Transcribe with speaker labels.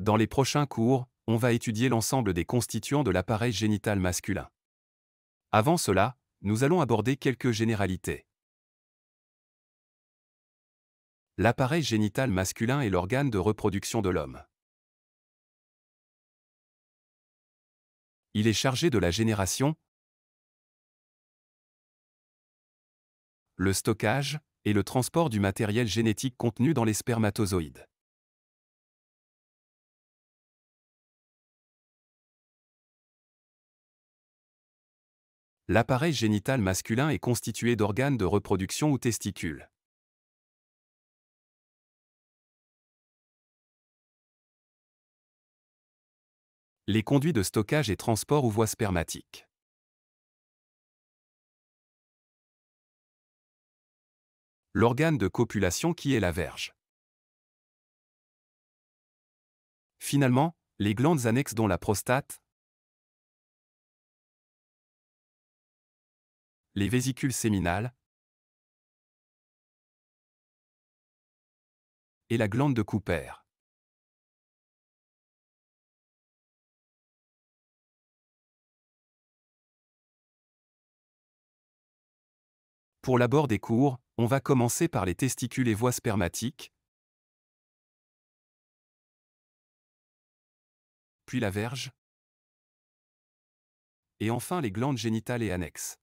Speaker 1: Dans les
Speaker 2: prochains cours, on va étudier l'ensemble des constituants de l'appareil génital masculin. Avant cela, nous allons aborder quelques généralités. L'appareil génital masculin est l'organe de reproduction de l'homme.
Speaker 1: Il est chargé de la génération, le stockage et le transport du matériel génétique contenu dans les spermatozoïdes. l'appareil génital masculin est constitué d'organes de reproduction ou testicules. Les conduits de stockage et transport ou voies spermatiques. L'organe de copulation qui est la verge. Finalement, les glandes annexes dont la prostate, les vésicules séminales et la glande de Cooper. Pour l'abord des cours, on va commencer par les testicules et voies spermatiques, puis la verge, et enfin les glandes génitales et annexes.